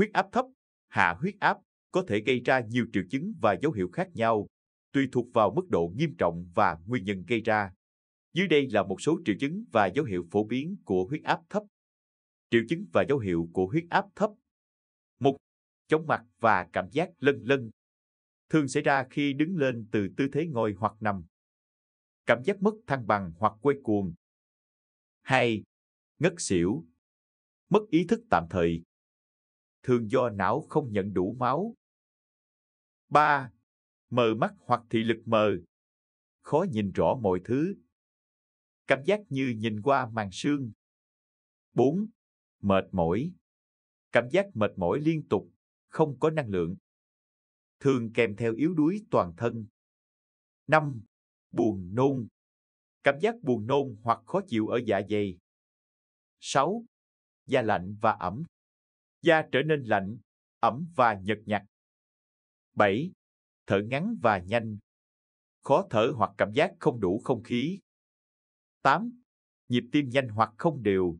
Huyết áp thấp, hạ huyết áp có thể gây ra nhiều triệu chứng và dấu hiệu khác nhau, tùy thuộc vào mức độ nghiêm trọng và nguyên nhân gây ra. Dưới đây là một số triệu chứng và dấu hiệu phổ biến của huyết áp thấp. Triệu chứng và dấu hiệu của huyết áp thấp. một Chóng mặt và cảm giác lân lân. Thường xảy ra khi đứng lên từ tư thế ngồi hoặc nằm. Cảm giác mất thăng bằng hoặc quay cuồng. hai Ngất xỉu. Mất ý thức tạm thời thường do não không nhận đủ máu. 3. Mờ mắt hoặc thị lực mờ. Khó nhìn rõ mọi thứ. Cảm giác như nhìn qua màn sương. 4. Mệt mỏi. Cảm giác mệt mỏi liên tục, không có năng lượng. Thường kèm theo yếu đuối toàn thân. 5. Buồn nôn. Cảm giác buồn nôn hoặc khó chịu ở dạ dày. 6. Da lạnh và ẩm da trở nên lạnh, ẩm và nhợt nhạt. 7. Thở ngắn và nhanh. Khó thở hoặc cảm giác không đủ không khí. 8. Nhịp tim nhanh hoặc không đều.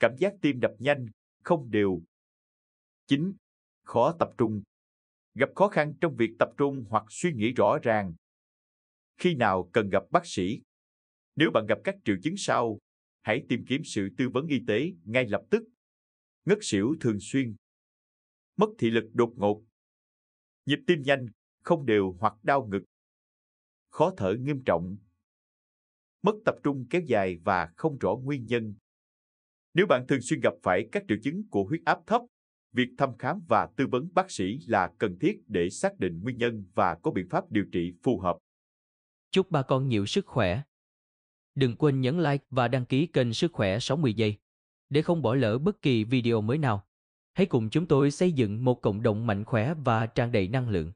Cảm giác tim đập nhanh, không đều. 9. Khó tập trung. Gặp khó khăn trong việc tập trung hoặc suy nghĩ rõ ràng. Khi nào cần gặp bác sĩ? Nếu bạn gặp các triệu chứng sau, hãy tìm kiếm sự tư vấn y tế ngay lập tức ngất xỉu thường xuyên, mất thị lực đột ngột, nhịp tim nhanh, không đều hoặc đau ngực, khó thở nghiêm trọng, mất tập trung kéo dài và không rõ nguyên nhân. Nếu bạn thường xuyên gặp phải các triệu chứng của huyết áp thấp, việc thăm khám và tư vấn bác sĩ là cần thiết để xác định nguyên nhân và có biện pháp điều trị phù hợp. Chúc bà con nhiều sức khỏe. Đừng quên nhấn like và đăng ký kênh Sức khỏe 60 giây để không bỏ lỡ bất kỳ video mới nào. Hãy cùng chúng tôi xây dựng một cộng đồng mạnh khỏe và tràn đầy năng lượng.